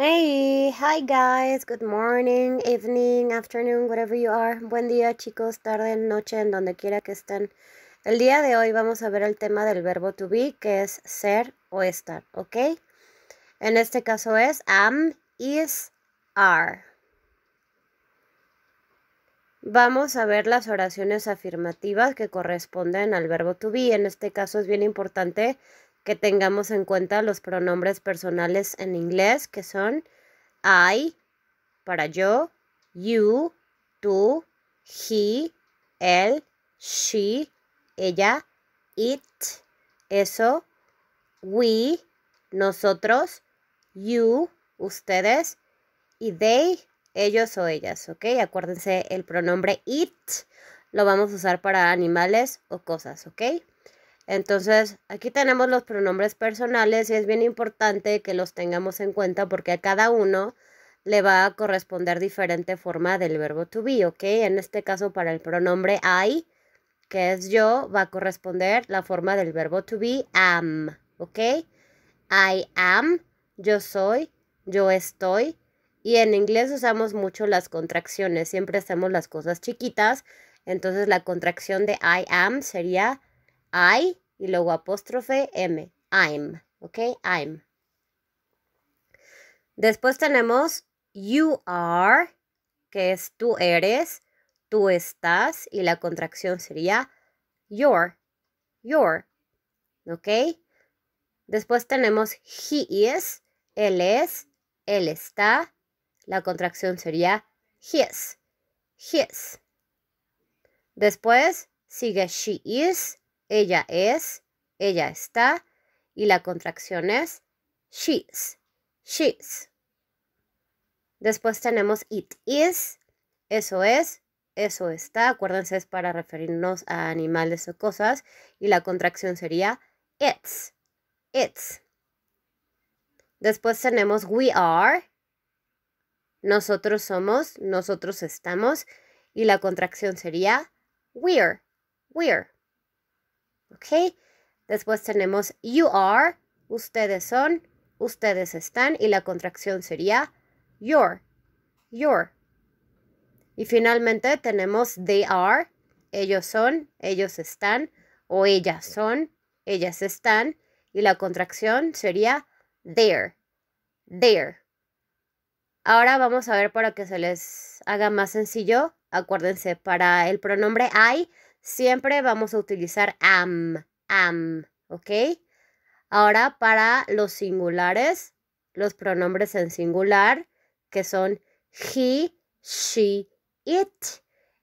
Hey, hi guys, good morning, evening, afternoon, whatever you are. Buen día chicos, tarde, noche, en donde quiera que estén. El día de hoy vamos a ver el tema del verbo to be, que es ser o estar, ¿ok? En este caso es am, is, are. Vamos a ver las oraciones afirmativas que corresponden al verbo to be. En este caso es bien importante que tengamos en cuenta los pronombres personales en inglés, que son I para yo, you, tú, he, él, she, ella, it, eso, we, nosotros, you, ustedes, y they, ellos o ellas, ¿ok? Acuérdense, el pronombre it lo vamos a usar para animales o cosas, ¿ok? Entonces, aquí tenemos los pronombres personales y es bien importante que los tengamos en cuenta porque a cada uno le va a corresponder diferente forma del verbo to be, ¿ok? En este caso, para el pronombre I, que es yo, va a corresponder la forma del verbo to be am, ¿ok? I am, yo soy, yo estoy. Y en inglés usamos mucho las contracciones, siempre hacemos las cosas chiquitas. Entonces, la contracción de I am sería I y luego apóstrofe M. I'm, ¿ok? I'm. Después tenemos you are, que es tú eres, tú estás, y la contracción sería your, your, ¿ok? Después tenemos he is, él es, él está, la contracción sería his, his. Después sigue she is, ella es, ella está y la contracción es she's, she's. Después tenemos it is, eso es, eso está, acuérdense es para referirnos a animales o cosas y la contracción sería it's, it's. Después tenemos we are, nosotros somos, nosotros estamos y la contracción sería we're, we're. ¿Ok? Después tenemos you are, ustedes son, ustedes están y la contracción sería your, your. Y finalmente tenemos they are, ellos son, ellos están o ellas son, ellas están y la contracción sería their, their. Ahora vamos a ver para que se les haga más sencillo. Acuérdense, para el pronombre I siempre vamos a utilizar am, am, ¿ok? Ahora para los singulares, los pronombres en singular, que son he, she, it,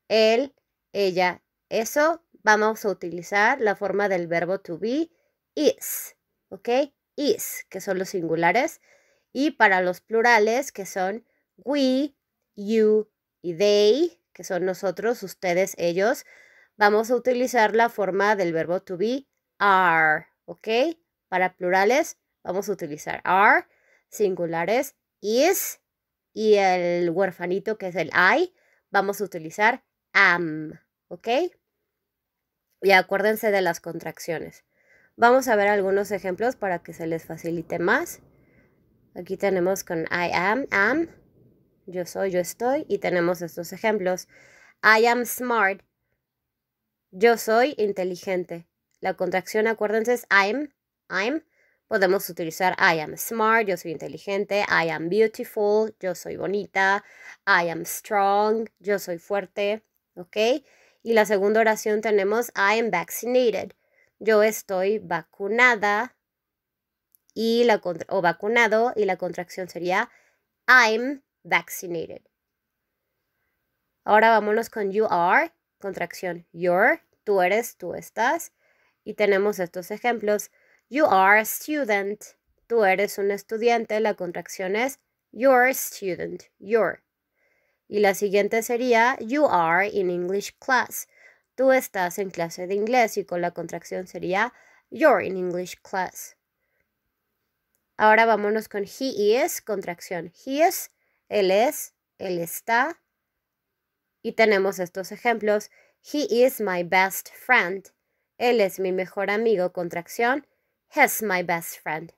él, ella, eso, vamos a utilizar la forma del verbo to be, is, ¿ok? Is, que son los singulares. Y para los plurales, que son we, you y they, que son nosotros, ustedes, ellos, vamos a utilizar la forma del verbo to be, are, ¿ok? Para plurales vamos a utilizar are, singulares, is, y el huerfanito que es el I, vamos a utilizar am, ¿ok? Y acuérdense de las contracciones. Vamos a ver algunos ejemplos para que se les facilite más. Aquí tenemos con I am, am, yo soy, yo estoy, y tenemos estos ejemplos. I am smart, yo soy inteligente. La contracción, acuérdense, es I'm. I'm. Podemos utilizar I am smart, yo soy inteligente, I am beautiful, yo soy bonita, I am strong, yo soy fuerte, ¿ok? Y la segunda oración tenemos I am vaccinated, yo estoy vacunada y la o vacunado y la contracción sería I'm vaccinated. Ahora vámonos con you are, contracción your, tú eres, tú estás. Y tenemos estos ejemplos. You are a student. Tú eres un estudiante. La contracción es your student, your. Y la siguiente sería you are in English class. Tú estás en clase de inglés y con la contracción sería you're in English class. Ahora vámonos con he is, contracción. He is, él es, él está. Y tenemos estos ejemplos. He is my best friend. Él es mi mejor amigo. Contracción. He's my best friend.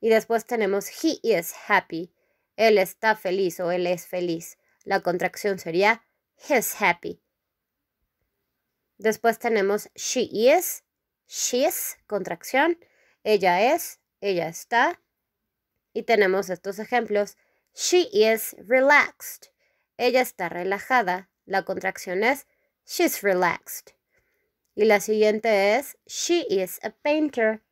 Y después tenemos he is happy. Él está feliz o él es feliz. La contracción sería he's happy. Después tenemos she is, she's contracción. Ella es, ella está. Y tenemos estos ejemplos. She is relaxed. Ella está relajada. La contracción es she's relaxed. Y la siguiente es she is a painter.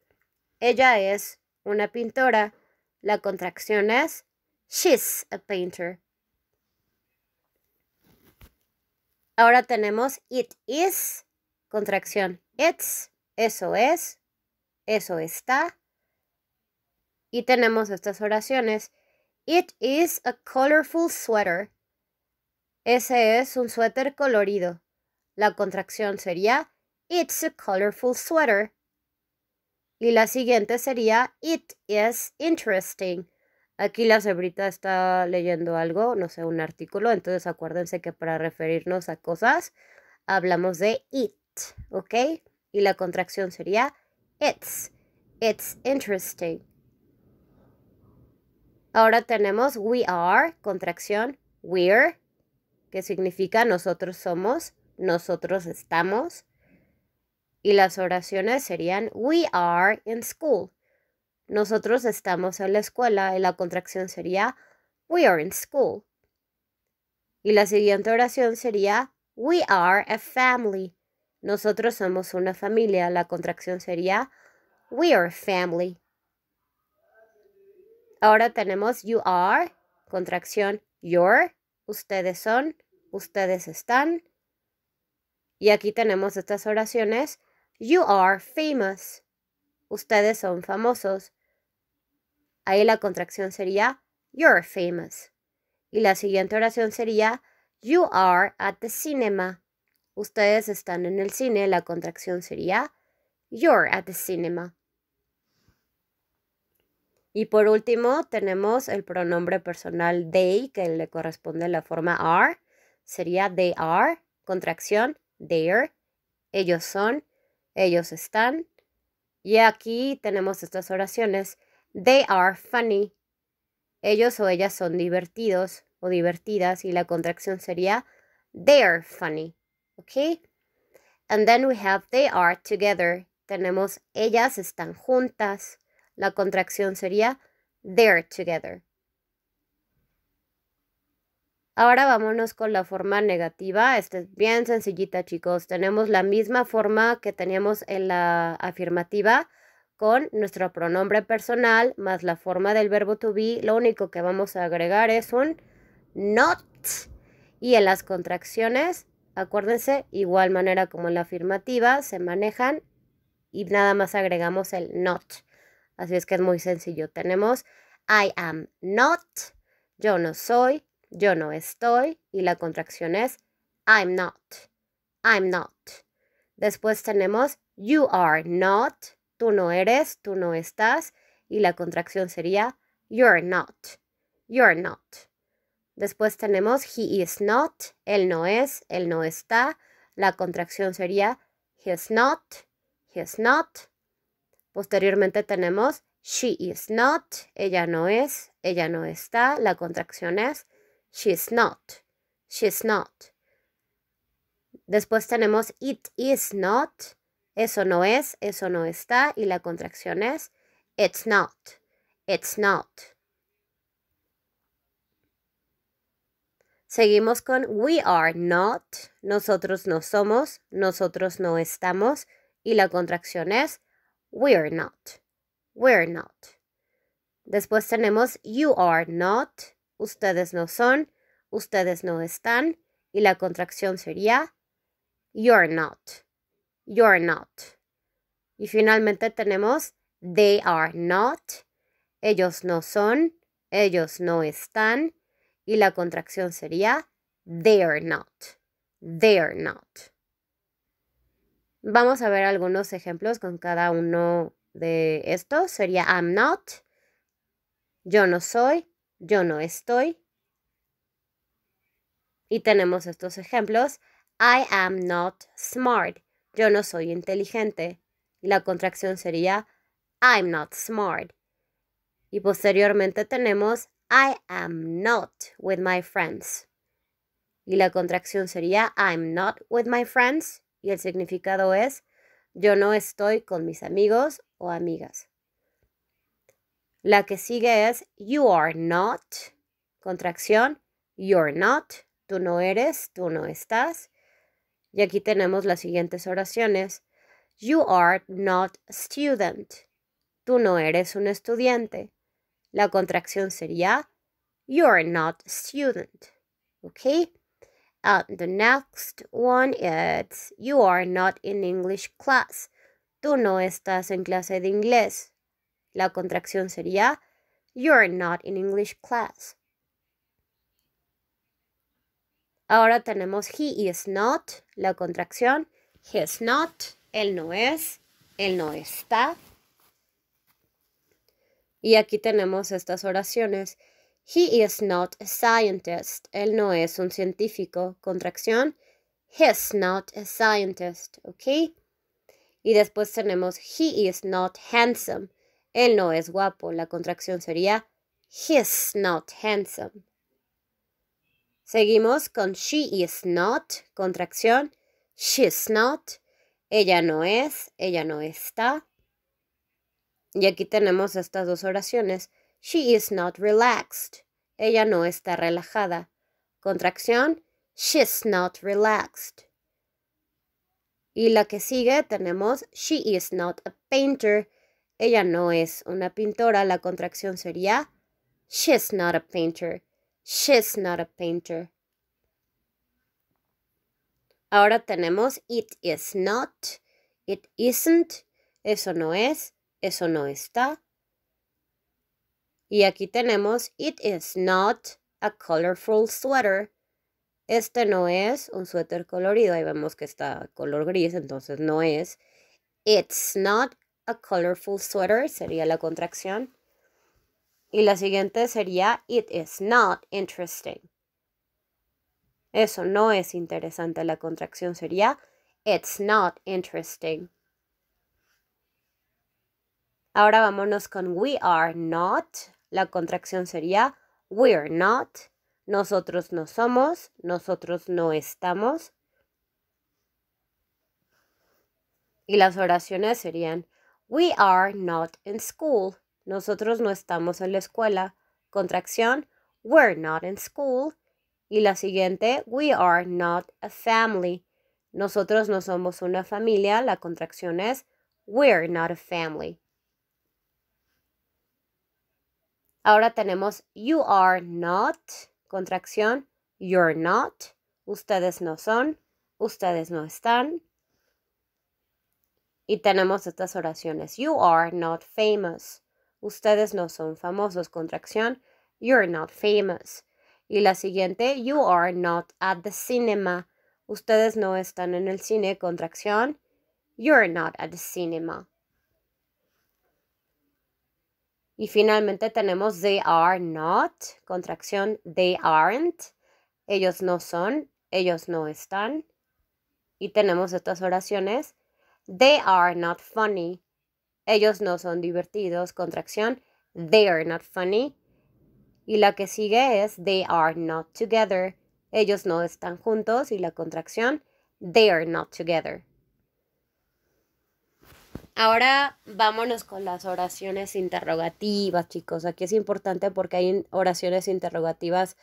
Ella es una pintora. La contracción es she's a painter. Ahora tenemos it is, contracción it's, eso es, eso está. Y tenemos estas oraciones. It is a colorful sweater. Ese es un suéter colorido. La contracción sería It's a colorful sweater. Y la siguiente sería It is interesting. Aquí la cebrita está leyendo algo, no sé, un artículo. Entonces acuérdense que para referirnos a cosas hablamos de it, ¿ok? Y la contracción sería it's. It's interesting. Ahora tenemos we are, contracción, we're que significa nosotros somos, nosotros estamos. Y las oraciones serían we are in school. Nosotros estamos en la escuela y la contracción sería we are in school. Y la siguiente oración sería we are a family. Nosotros somos una familia. La contracción sería we are family. Ahora tenemos you are, contracción your, ustedes son, ustedes están. Y aquí tenemos estas oraciones. You are famous. Ustedes son famosos. Ahí la contracción sería You're famous. Y la siguiente oración sería You are at the cinema. Ustedes están en el cine. La contracción sería You're at the cinema. Y por último, tenemos el pronombre personal they, que le corresponde la forma are. Sería they are, contracción, they're, ellos son, ellos están. Y aquí tenemos estas oraciones. They are funny. Ellos o ellas son divertidos o divertidas y la contracción sería they're funny. ¿Ok? And then we have they are together. Tenemos ellas están juntas. La contracción sería they're together. Ahora vámonos con la forma negativa. Esta es bien sencillita, chicos. Tenemos la misma forma que teníamos en la afirmativa con nuestro pronombre personal más la forma del verbo to be. Lo único que vamos a agregar es un not. Y en las contracciones, acuérdense, igual manera como en la afirmativa, se manejan y nada más agregamos el not. Así es que es muy sencillo. Tenemos I am not, yo no soy, yo no estoy y la contracción es I'm not, I'm not. Después tenemos you are not, tú no eres, tú no estás y la contracción sería you're not, you're not. Después tenemos he is not, él no es, él no está, la contracción sería he's not, he's not. Posteriormente tenemos she is not, ella no es, ella no está, la contracción es she's not, she's not. Después tenemos it is not, eso no es, eso no está, y la contracción es it's not, it's not. Seguimos con we are not, nosotros no somos, nosotros no estamos, y la contracción es We're not. We're not. Después tenemos you are not. Ustedes no son. Ustedes no están. Y la contracción sería you're not. You're not. Y finalmente tenemos they are not. Ellos no son. Ellos no están. Y la contracción sería they're not. They're not. Vamos a ver algunos ejemplos con cada uno de estos. Sería I'm not, yo no soy, yo no estoy. Y tenemos estos ejemplos. I am not smart. Yo no soy inteligente. Y la contracción sería I'm not smart. Y posteriormente tenemos I am not with my friends. Y la contracción sería I'm not with my friends y el significado es yo no estoy con mis amigos o amigas. La que sigue es you are not, contracción, you're not, tú no eres, tú no estás. Y aquí tenemos las siguientes oraciones. You are not student. Tú no eres un estudiante. La contracción sería you're not student. ¿Ok? Uh, the next one is you are not in English class. Tú no estás en clase de inglés. La contracción sería you're not in English class. Ahora tenemos he is not, la contracción. He not, él no es, él no está. Y aquí tenemos estas oraciones. He is not a scientist. Él no es un científico. Contracción. He's not a scientist. ¿Ok? Y después tenemos he is not handsome. Él no es guapo. La contracción sería he's not handsome. Seguimos con she is not. Contracción. She's not. Ella no es. Ella no está. Y aquí tenemos estas dos oraciones. She is not relaxed. Ella no está relajada. Contracción, she's not relaxed. Y la que sigue tenemos she is not a painter. Ella no es una pintora. La contracción sería she's not a painter. She's not a painter. Ahora tenemos it is not, it isn't, eso no es, eso no está, y aquí tenemos, it is not a colorful sweater. Este no es un suéter colorido. Ahí vemos que está color gris, entonces no es. It's not a colorful sweater sería la contracción. Y la siguiente sería it is not interesting. Eso no es interesante. La contracción sería it's not interesting. Ahora vámonos con we are not la contracción sería we're not, nosotros no somos, nosotros no estamos. Y las oraciones serían we are not in school, nosotros no estamos en la escuela. Contracción we're not in school. Y la siguiente, we are not a family. Nosotros no somos una familia, la contracción es we're not a family. Ahora tenemos you are not, contracción, you're not, ustedes no son, ustedes no están. Y tenemos estas oraciones, you are not famous, ustedes no son famosos, contracción, you're not famous. Y la siguiente, you are not at the cinema, ustedes no están en el cine, contracción, you're not at the cinema. Y finalmente tenemos they are not, contracción they aren't, ellos no son, ellos no están. Y tenemos estas oraciones, they are not funny, ellos no son divertidos, contracción they are not funny. Y la que sigue es they are not together, ellos no están juntos y la contracción they are not together. Ahora vámonos con las oraciones interrogativas, chicos. Aquí es importante porque hay oraciones interrogativas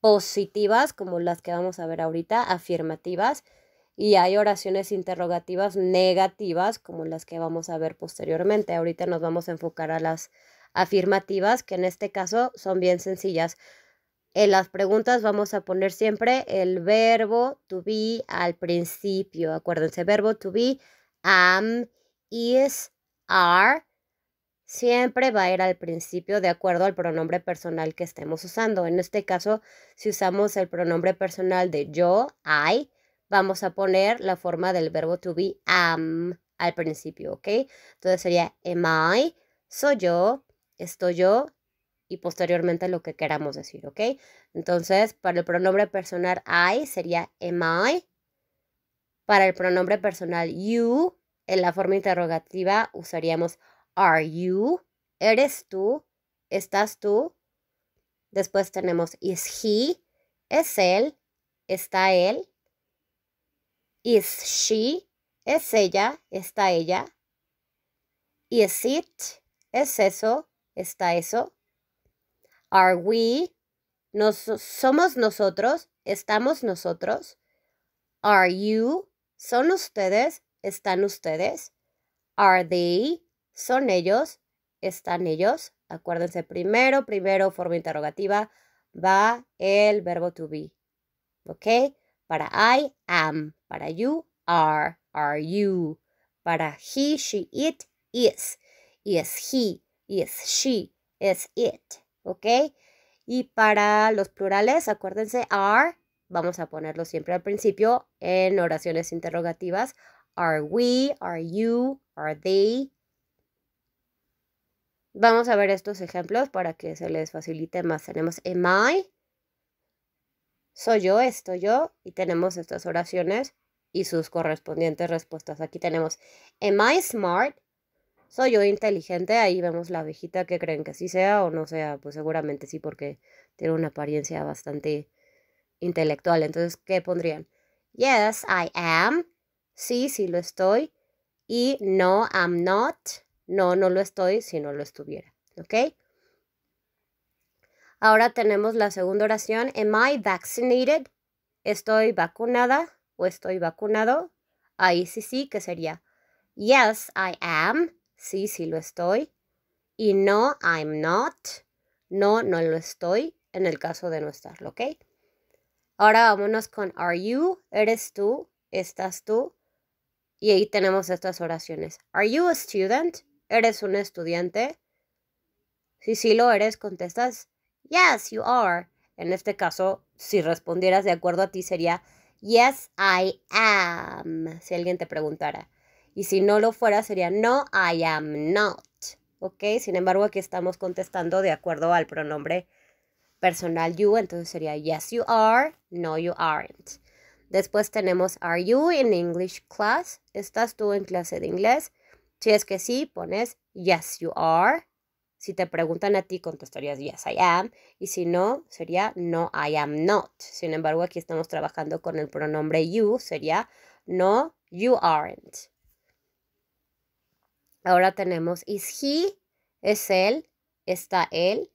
positivas, como las que vamos a ver ahorita, afirmativas, y hay oraciones interrogativas negativas, como las que vamos a ver posteriormente. Ahorita nos vamos a enfocar a las afirmativas, que en este caso son bien sencillas. En las preguntas vamos a poner siempre el verbo to be al principio. Acuérdense, verbo to be am is, are, siempre va a ir al principio de acuerdo al pronombre personal que estemos usando. En este caso, si usamos el pronombre personal de yo, I, vamos a poner la forma del verbo to be am al principio, ¿ok? Entonces sería am I, soy yo, estoy yo y posteriormente lo que queramos decir, ¿ok? Entonces, para el pronombre personal I sería am I. Para el pronombre personal you en la forma interrogativa usaríamos are you, eres tú, estás tú. Después tenemos is he, es él, está él. Is she, es ella, está ella. Is it, es eso, está eso. Are we, somos nosotros, estamos nosotros. Are you, son ustedes, ¿Están ustedes? ¿Are they? ¿Son ellos? ¿Están ellos? Acuérdense, primero, primero, forma interrogativa, va el verbo to be. ¿Ok? Para I am, para you are, are you. Para he, she, it, is. Is he, is she, is it. ¿Ok? Y para los plurales, acuérdense, are, vamos a ponerlo siempre al principio en oraciones interrogativas. Are we, are you, are they. Vamos a ver estos ejemplos para que se les facilite más. Tenemos am I, soy yo, estoy yo, y tenemos estas oraciones y sus correspondientes respuestas. Aquí tenemos am I smart, soy yo inteligente, ahí vemos la viejita que creen que sí sea o no sea, pues seguramente sí porque tiene una apariencia bastante intelectual. Entonces, ¿qué pondrían? Yes, I am sí, sí lo estoy, y no, I'm not, no, no lo estoy si no lo estuviera, ¿ok? Ahora tenemos la segunda oración, am I vaccinated? ¿Estoy vacunada o estoy vacunado? Ahí sí, sí, que sería, yes, I am, sí, sí lo estoy, y no, I'm not, no, no lo estoy, en el caso de no estarlo, ¿ok? Ahora vámonos con are you, eres tú, estás tú. Y ahí tenemos estas oraciones. Are you a student? ¿Eres un estudiante? Si sí lo eres, contestas Yes, you are. En este caso, si respondieras de acuerdo a ti sería Yes, I am. Si alguien te preguntara. Y si no lo fuera, sería No, I am not. ¿Ok? Sin embargo, aquí estamos contestando de acuerdo al pronombre personal you. Entonces sería Yes, you are. No, you aren't. Después tenemos Are you in English class? ¿Estás tú en clase de inglés? Si es que sí, pones Yes, you are. Si te preguntan a ti, contestarías Yes, I am. Y si no, sería No, I am not. Sin embargo, aquí estamos trabajando con el pronombre you. Sería No, you aren't. Ahora tenemos Is he? ¿Es él? ¿Está él?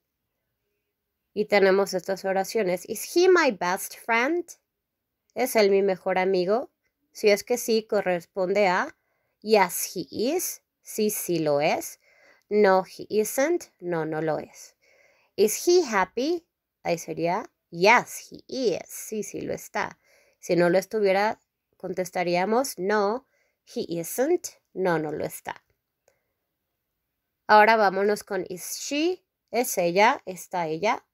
Y tenemos estas oraciones. Is he my best friend? ¿Es él mi mejor amigo? Si es que sí, corresponde a Yes, he is. Sí, sí lo es. No, he isn't. No, no lo es. Is he happy? Ahí sería Yes, he is. Sí, sí lo está. Si no lo estuviera, contestaríamos No, he isn't. No, no lo está. Ahora vámonos con is she. ¿Es ella? ¿Está ella?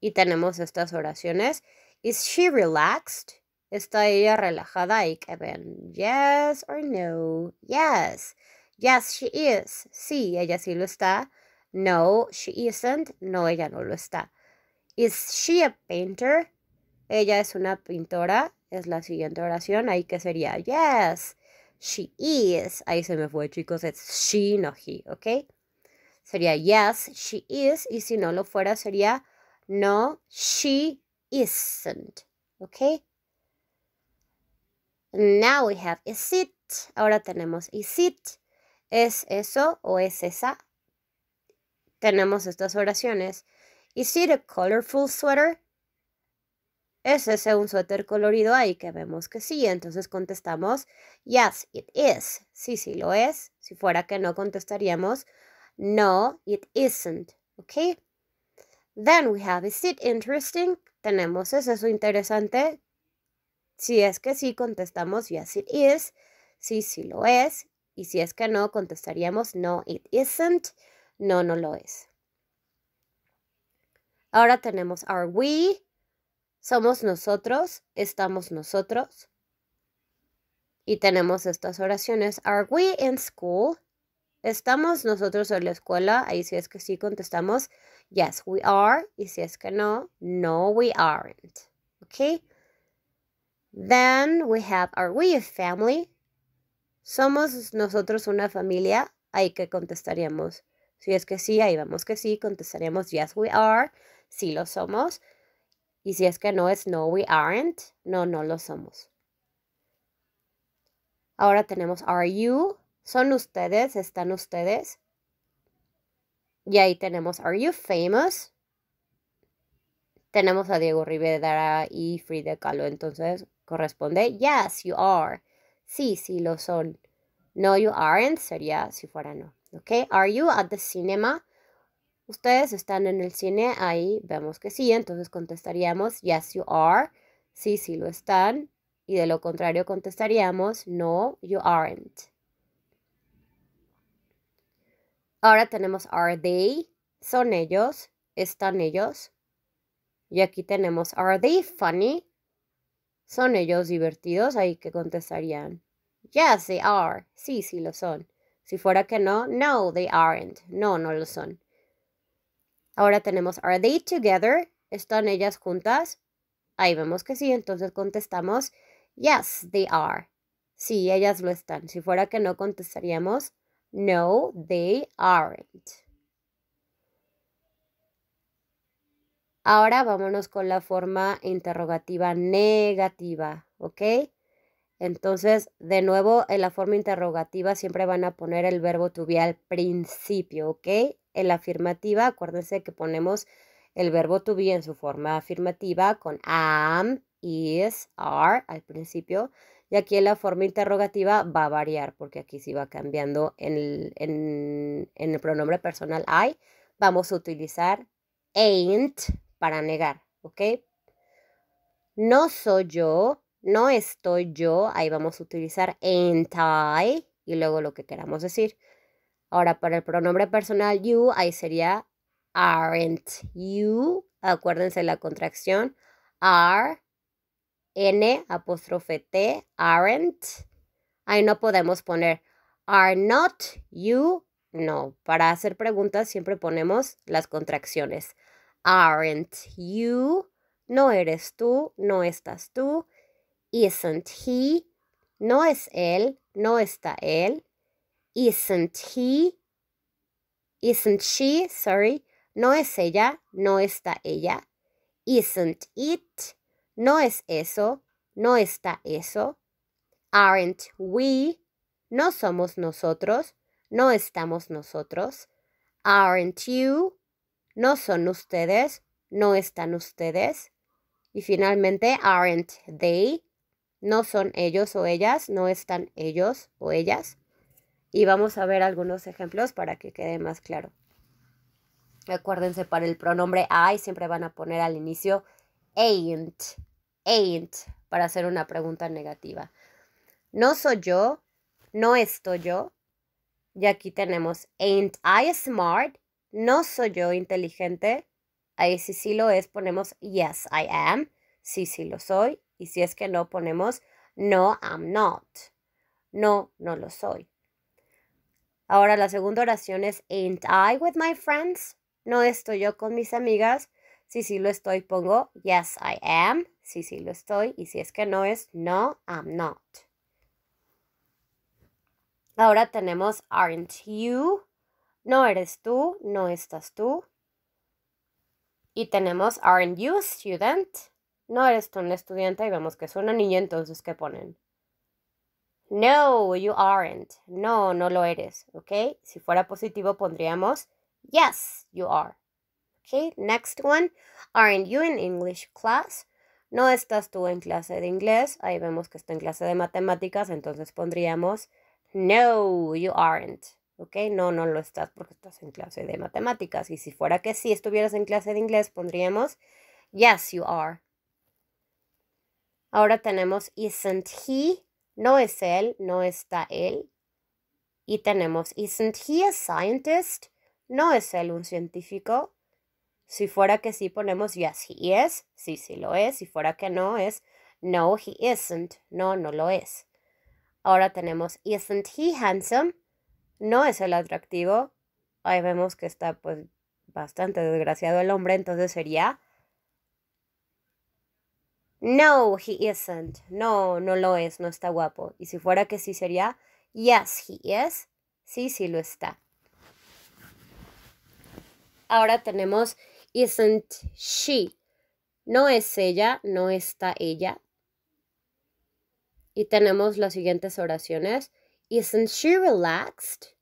Y tenemos estas oraciones. Is she relaxed? ¿Está ella relajada? Y que ven, yes or no. Yes. Yes, she is. Sí, ella sí lo está. No, she isn't. No, ella no lo está. Is she a painter? Ella es una pintora. Es la siguiente oración. Ahí que sería, yes, she is. Ahí se me fue, chicos. Es she, no he, ¿ok? Sería yes, she is. Y si no lo fuera, sería no, she isn't. ¿Ok? Now we have is it. Ahora tenemos is it. ¿Es eso o es esa? Tenemos estas oraciones. Is it a colorful sweater? ¿Es ese un suéter colorido ahí que vemos que sí? Entonces contestamos, yes, it is. Sí, sí lo es. Si fuera que no, contestaríamos, no, it isn't. ¿Ok? Then we have, is it interesting? tenemos es eso interesante. Si es que sí, contestamos yes, it is. Sí, sí lo es. Y si es que no, contestaríamos no, it isn't. No, no lo es. Ahora tenemos are we. Somos nosotros, estamos nosotros. Y tenemos estas oraciones. Are we in school? ¿Estamos nosotros en la escuela? Ahí si es que sí contestamos Yes, we are. Y si es que no, no, we aren't. Okay? Then we have, are we a family? ¿Somos nosotros una familia? Ahí que contestaríamos. Si es que sí, ahí vamos que sí, contestaríamos yes, we are. Sí lo somos. Y si es que no es no, we aren't. No, no lo somos. Ahora tenemos are you. ¿Son ustedes? ¿Están ustedes? Y ahí tenemos Are You Famous? Tenemos a Diego Rivera y Frida Kahlo. Entonces corresponde Yes, you are. Sí, sí lo son. No, you aren't sería si fuera no. ¿Ok? Are you at the cinema? Ustedes están en el cine, ahí vemos que sí, entonces contestaríamos yes you are, sí, sí lo están, y de lo contrario contestaríamos no you aren't. Ahora tenemos are they, son ellos, están ellos. Y aquí tenemos are they funny, son ellos divertidos, ahí que contestarían. Yes, they are. Sí, sí lo son. Si fuera que no, no, they aren't. No, no lo son. Ahora tenemos are they together? ¿Están ellas juntas? Ahí vemos que sí, entonces contestamos yes, they are. Sí, ellas lo están. Si fuera que no, contestaríamos no, they aren't. Ahora vámonos con la forma interrogativa negativa, ¿ok? Entonces, de nuevo, en la forma interrogativa siempre van a poner el verbo to be al principio, ¿ok? En la afirmativa, acuérdense que ponemos el verbo to be en su forma afirmativa con am, is, are al principio. Y aquí la forma interrogativa va a variar, porque aquí sí va cambiando en el, pronombre personal I. Vamos a utilizar ain't para negar, ¿ok? No soy yo, no estoy yo. Ahí vamos a utilizar ain't I y luego lo que queramos decir. Ahora, para el pronombre personal you, ahí sería aren't you. Acuérdense la contracción. Are N apóstrofe T, aren't. Ahí no podemos poner are not, you, no. Para hacer preguntas siempre ponemos las contracciones. Aren't you, no eres tú, no estás tú. Isn't he, no es él, no está él. Isn't he, isn't she, sorry, no es ella, no está ella. Isn't it, no es eso, no está eso. Aren't we? No somos nosotros, no estamos nosotros. Aren't you? No son ustedes, no están ustedes. Y finalmente, aren't they? No son ellos o ellas, no están ellos o ellas. Y vamos a ver algunos ejemplos para que quede más claro. Acuérdense, para el pronombre I siempre van a poner al inicio ain't, ain't, para hacer una pregunta negativa. No soy yo, no estoy yo. Y aquí tenemos ain't I smart, no soy yo inteligente. Ahí sí sí lo es, ponemos yes, I am. Sí, sí lo soy. Y si es que no, ponemos no, I'm not. No, no lo soy. Ahora la segunda oración es ain't I with my friends. No estoy yo con mis amigas. Si sí lo estoy, pongo yes, I am. Si sí lo estoy. Y si es que no es no, I'm not. Ahora tenemos aren't you. No eres tú, no estás tú. Y tenemos aren't you student. No eres tú un estudiante y vemos que es una niña, entonces ¿qué ponen? No, you aren't. No, no lo eres, ¿ok? Si fuera positivo pondríamos yes, you are. Okay, next one. Aren't you in English class? No estás tú en clase de inglés. Ahí vemos que está en clase de matemáticas, entonces pondríamos No, you aren't. ¿ok? No, no lo estás porque estás en clase de matemáticas. Y si fuera que sí estuvieras en clase de inglés, pondríamos Yes, you are. Ahora tenemos Isn't he? No es él, no está él. Y tenemos Isn't he a scientist? No es él un científico. Si fuera que sí, ponemos yes, he is. Sí, sí lo es. Si fuera que no, es no, he isn't. No, no lo es. Ahora tenemos isn't he handsome. No es el atractivo. Ahí vemos que está pues bastante desgraciado el hombre, entonces sería No, he isn't. No, no lo es, no está guapo. Y si fuera que sí sería Yes, he is. Sí, sí lo está. Ahora tenemos isn't she. No es ella, no está ella. Y tenemos las siguientes oraciones. Isn't she relaxed?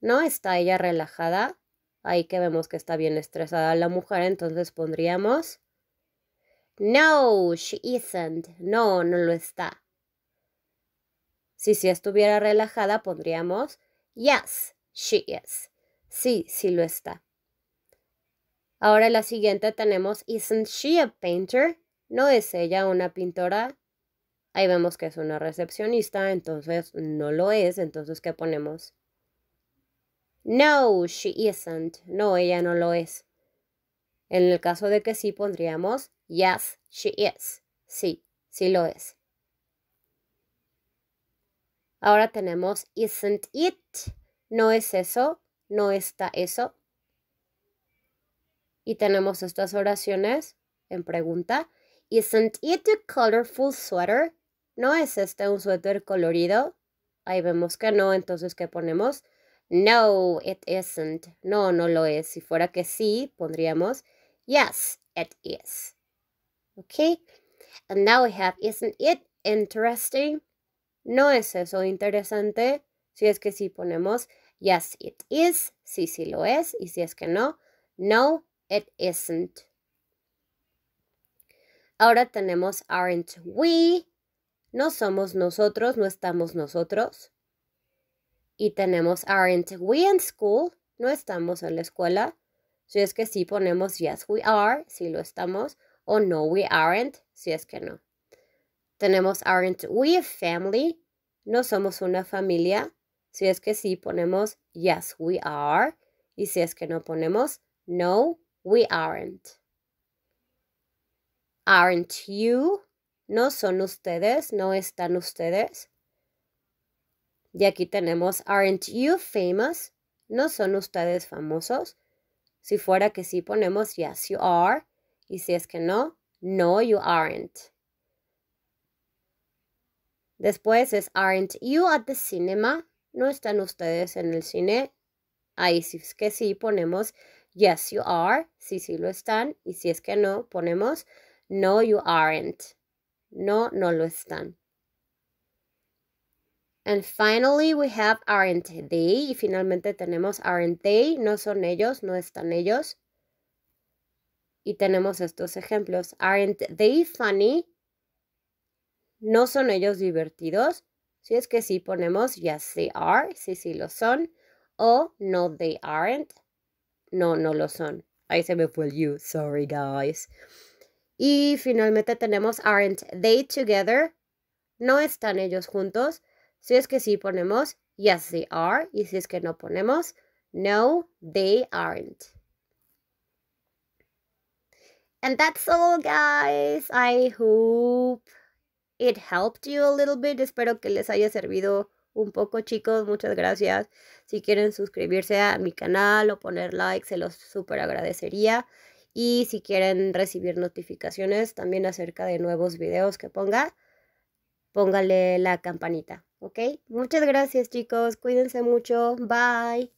No está ella relajada. Ahí que vemos que está bien estresada la mujer, entonces pondríamos No, she isn't. No, no lo está. Si sí si estuviera relajada, pondríamos Yes, she is. Sí, sí lo está. Ahora la siguiente tenemos, ¿Isn't she a painter? ¿No es ella una pintora? Ahí vemos que es una recepcionista, entonces no lo es, entonces ¿qué ponemos? No, she isn't. No, ella no lo es. En el caso de que sí, pondríamos Yes, she is. Sí, sí lo es. Ahora tenemos isn't it. No es eso, no está eso. Y tenemos estas oraciones en pregunta. Isn't it a colorful sweater? ¿No es este un suéter colorido? Ahí vemos que no, entonces ¿qué ponemos? No, it isn't. No, no lo es. Si fuera que sí, pondríamos Yes, it is. Ok. And now we have Isn't it interesting? No es eso interesante. Si es que sí ponemos Yes, it is. Sí, sí lo es. Y si es que no, No, It isn't. Ahora tenemos aren't we. No somos nosotros, no estamos nosotros. Y tenemos aren't we in school. No estamos en la escuela. Si es que sí ponemos yes we are, si lo estamos, o no we aren't, si es que no. Tenemos aren't we a family. No somos una familia. Si es que sí ponemos yes we are. Y si es que no ponemos no We aren't. Aren't you? No son ustedes, no están ustedes. Y aquí tenemos aren't you famous? No son ustedes famosos. Si fuera que sí ponemos yes you are y si es que no, no you aren't. Después es aren't you at the cinema? No están ustedes en el cine. Ahí si es que sí ponemos yes, you are, Sí, sí lo están, y si es que no, ponemos no, you aren't. No, no lo están. And finally, we have aren't they. Y finalmente tenemos aren't they. No son ellos, no están ellos. Y tenemos estos ejemplos. Aren't they funny? No son ellos divertidos. Si es que sí ponemos yes, they are. Sí, sí lo son. O no, they aren't. No, no lo son. Ahí se me fue el you. Sorry, guys. Y finalmente tenemos aren't they together? ¿No están ellos juntos? Si es que sí ponemos yes they are y si es que no ponemos no they aren't. And that's all guys. I hope it helped you a little bit. Espero que les haya servido un poco chicos, muchas gracias. Si quieren suscribirse a mi canal o poner like, se los súper agradecería. Y si quieren recibir notificaciones también acerca de nuevos videos que ponga, póngale la campanita, ¿ok? Muchas gracias chicos, cuídense mucho, bye.